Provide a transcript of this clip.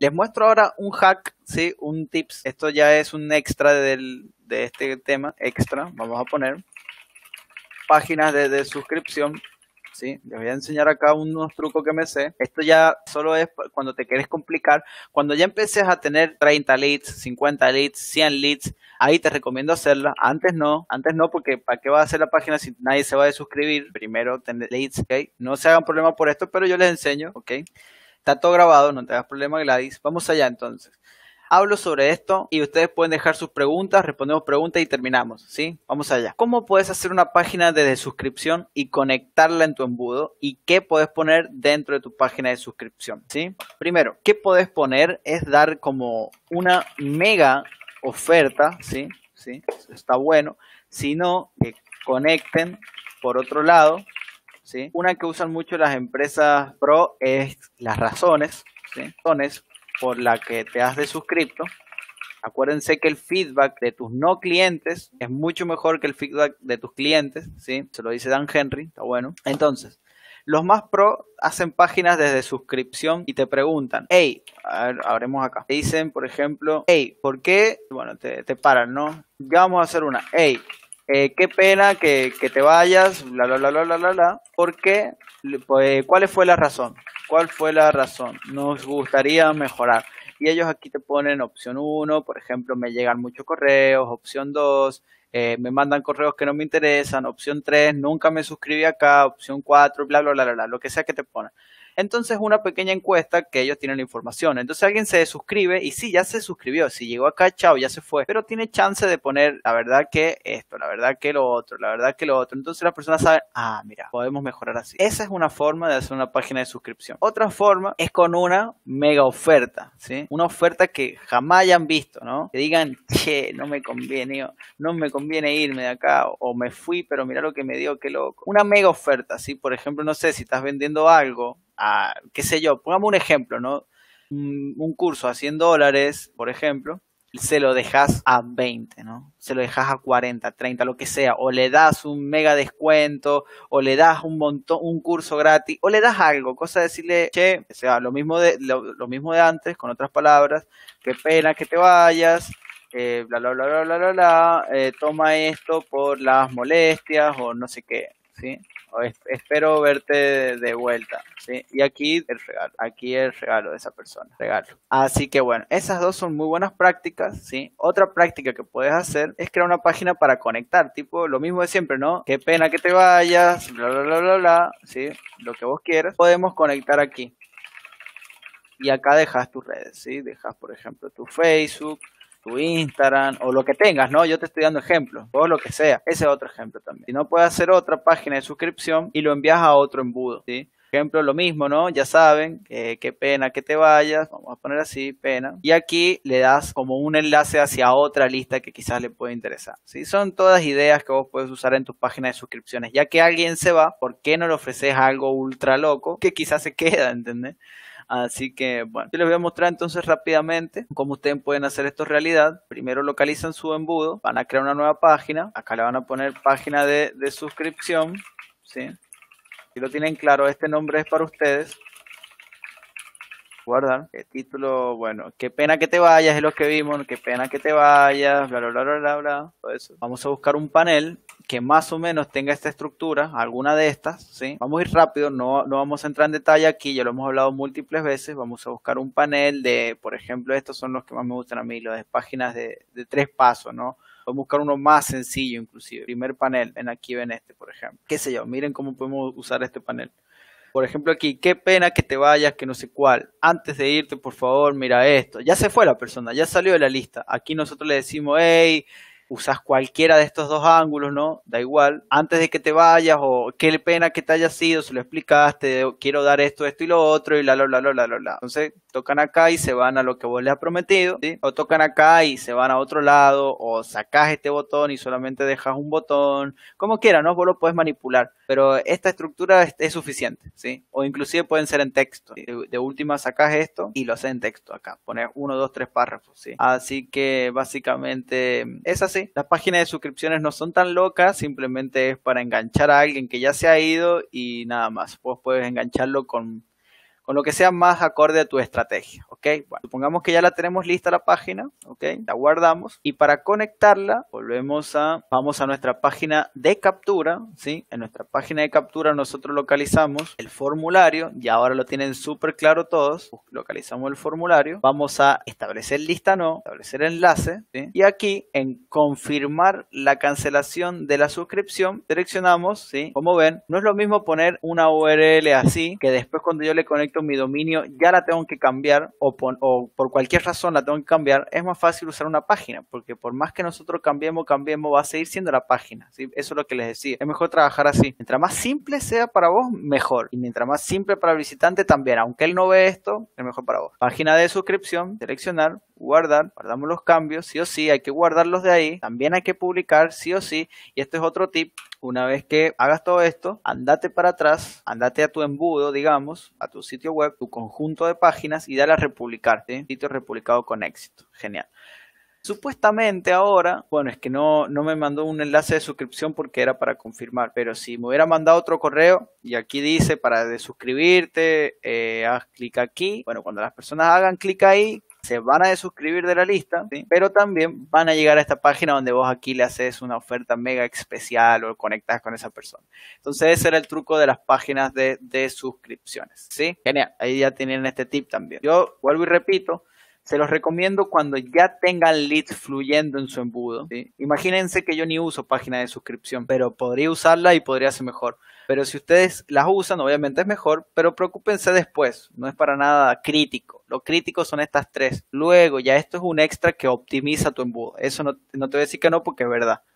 Les muestro ahora un hack, ¿sí? Un tips. Esto ya es un extra de este tema, extra, vamos a poner. Páginas de, suscripción, ¿sí? Les voy a enseñar acá unos trucos que me sé. Esto ya solo es cuando te quieres complicar. Cuando ya empieces a tener 30 leads, 50 leads, 100 leads, ahí te recomiendo hacerla. Antes no, antes no, porque ¿para qué va a hacer la página si nadie se va a suscribir? Primero tener leads, ¿ok? No se hagan problema por esto, pero yo les enseño, ¿ok? Está todo grabado, no te hagas problema, Gladys. Vamos allá entonces. Hablo sobre esto y ustedes pueden dejar sus preguntas, respondemos preguntas y terminamos, ¿sí? Vamos allá. ¿Cómo puedes hacer una página de suscripción y conectarla en tu embudo? ¿Y qué puedes poner dentro de tu página de suscripción? ¿Sí? Primero, ¿qué puedes poner? Es dar como una mega oferta, ¿sí? ¿Sí? Está bueno. Si no, que conecten por otro lado una que usan mucho las empresas pro es las razones, por la que te has de suscripto. Acuérdense que el feedback de tus no clientes es mucho mejor que el feedback de tus clientes, ¿sí? Se lo dice Dan Henry, está bueno. Entonces, los más pro hacen páginas desde suscripción y te preguntan, hey, abremos acá. Te dicen, por ejemplo, hey, ¿por qué? Bueno, te, te paran, ¿no? Ya vamos a hacer una. Hey, qué pena que, te vayas, bla, bla, bla, bla, bla, bla, bla. Pues, ¿Cuál fue la razón? ¿Cuál fue la razón? Nos gustaría mejorar. Y ellos aquí te ponen opción 1, por ejemplo, me llegan muchos correos, opción 2, me mandan correos que no me interesan, opción 3, nunca me suscribí acá, opción 4, bla, bla, bla, bla, bla, lo que sea que te pongan. Entonces, una pequeña encuesta que ellos tienen la información. Entonces, alguien se suscribe y sí, ya se suscribió. Si llegó acá, chao, ya se fue. Pero tiene chance de poner la verdad que esto, la verdad que lo otro, la verdad que lo otro. Entonces, las personas saben, ah, mira, podemos mejorar así. Esa es una forma de hacer una página de suscripción. Otra forma es con una mega oferta, ¿sí? Una oferta que jamás hayan visto, ¿no? Que digan, che, no me conviene, no me conviene irme de acá, o me fui, pero mira lo que me dio, qué loco. Una mega oferta, ¿sí? Por ejemplo, no sé, si estás vendiendo algo, qué sé yo, pongamos un ejemplo, ¿no? Mm, un curso a 100 dólares, por ejemplo, se lo dejas a 20, ¿no? Se lo dejas a 40, 30, lo que sea, o le das un mega descuento, o le das un montón, un curso gratis, o le das algo, cosa de decirle, che, o sea, lo mismo de, lo, mismo de antes, con otras palabras, qué pena que te vayas, bla, bla, bla, bla, bla, bla, eh, toma esto por las molestias o no sé qué, ¿sí? espero verte de vuelta. Y aquí el regalo, aquí el regalo de esa persona, regalo. Así que bueno, esas dos son muy buenas prácticas, ¿sí? Otra práctica que puedes hacer es crear una página para conectar, tipo lo mismo de siempre, ¿no? Qué pena que te vayas, bla, bla, bla, Lo que vos quieras. Podemos conectar aquí. Y acá dejas tus redes, ¿sí? Dejas, por ejemplo, tu Facebook, Instagram o lo que tengas, ¿no? Yo te estoy dando ejemplos, o lo que sea. Ese es otro ejemplo también. Si no, puedes hacer otra página de suscripción y lo envías a otro embudo, ¿sí? Ejemplo, lo mismo, ¿no? Ya saben, que qué pena que te vayas, vamos a poner así, pena. Y aquí le das como un enlace hacia otra lista que quizás le pueda interesar. ¿sí? Son todas ideas que vos puedes usar en tus páginas de suscripciones. Ya que alguien se va, ¿por qué no le ofreces algo ultra loco que quizás se queda, ¿entendés? Así que, bueno, yo les voy a mostrar entonces rápidamente cómo ustedes pueden hacer esto realidad. Primero localizan su embudo, van a crear una nueva página. Acá le van a poner página de, suscripción, ¿sí? Si lo tienen claro, este nombre es para ustedes guardan El título, bueno, qué pena que te vayas, es lo que vimos, qué pena que te vayas, bla, bla, bla, bla, bla, bla, todo eso. Vamos a buscar un panel que más o menos tenga esta estructura, alguna de estas, ¿sí? Vamos a ir rápido, no, no vamos a entrar en detalle aquí, ya lo hemos hablado múltiples veces, vamos a buscar un panel de, por ejemplo, estos son los que más me gustan a mí, los de páginas de, de tres pasos, ¿no? a buscar uno más sencillo inclusive, primer panel, ven aquí, ven este, por ejemplo. Qué sé yo, miren cómo podemos usar este panel. Por ejemplo, aquí, qué pena que te vayas, que no sé cuál. Antes de irte, por favor, mira esto. Ya se fue la persona, ya salió de la lista. Aquí nosotros le decimos, hey, usas cualquiera de estos dos ángulos, ¿no? Da igual. Antes de que te vayas o qué pena que te haya sido, se lo explicaste, quiero dar esto, esto y lo otro y la, la, la, la, la, la. Entonces tocan acá y se van a lo que vos le has prometido, ¿sí? O tocan acá y se van a otro lado o sacas este botón y solamente dejas un botón, como quieras, ¿no? Vos lo puedes manipular, pero esta estructura es, suficiente, ¿sí? O inclusive pueden ser en texto. De, última sacas esto y lo haces en texto acá. Pones uno, dos, tres párrafos, ¿sí? Así que básicamente es las páginas de suscripciones no son tan locas, simplemente es para enganchar a alguien que ya se ha ido y nada más. Vos puedes engancharlo con, con lo que sea más acorde a tu estrategia. ¿ok? supongamos que ya la tenemos lista la página, ¿ok? La guardamos y para conectarla volvemos a, vamos a nuestra página de captura, ¿sí? En nuestra página de captura nosotros localizamos el formulario, y ahora lo tienen súper claro todos, localizamos el formulario, vamos a establecer lista no, establecer enlace, Y aquí en confirmar la cancelación de la suscripción, seleccionamos, Como ven, no es lo mismo poner una URL así, que después cuando yo le conecto mi dominio ya la tengo que cambiar o, por cualquier razón la tengo que cambiar, es más fácil usar una página, porque por más que nosotros cambiemos, cambiemos, va a seguir siendo la página. Eso es lo que les decía. Es mejor trabajar así. Mientras más simple sea para vos, mejor. Y mientras más simple para el visitante, también. Aunque él no ve esto, es mejor para vos. Página de suscripción, seleccionar, guardar, guardamos los cambios, sí o sí, hay que guardarlos de ahí, también hay que publicar, sí o sí, y este es otro tip, una vez que hagas todo esto, andate para atrás, andate a tu embudo, digamos, a tu sitio web, tu conjunto de páginas y dale a republicarte... sitio republicado con éxito, genial. Supuestamente ahora, bueno, es que no, no me mandó un enlace de suscripción porque era para confirmar, pero si me hubiera mandado otro correo y aquí dice para de suscribirte, eh, haz clic aquí, bueno, cuando las personas hagan clic ahí, se van a suscribir de la lista, pero también van a llegar a esta página donde vos aquí le haces una oferta mega especial o conectas con esa persona. Entonces ese era el truco de las páginas de, suscripciones, ¿sí? Genial, ahí ya tienen este tip también. Yo vuelvo y repito, se los recomiendo cuando ya tengan leads fluyendo en su embudo. Imagínense que yo ni uso página de suscripción, pero podría usarla y podría ser mejor. Pero si ustedes las usan, obviamente es mejor, pero preocúpense después, no es para nada crítico. Lo crítico son estas tres. Luego, ya esto es un extra que optimiza tu embudo. Eso no, no te voy a decir que no porque es verdad.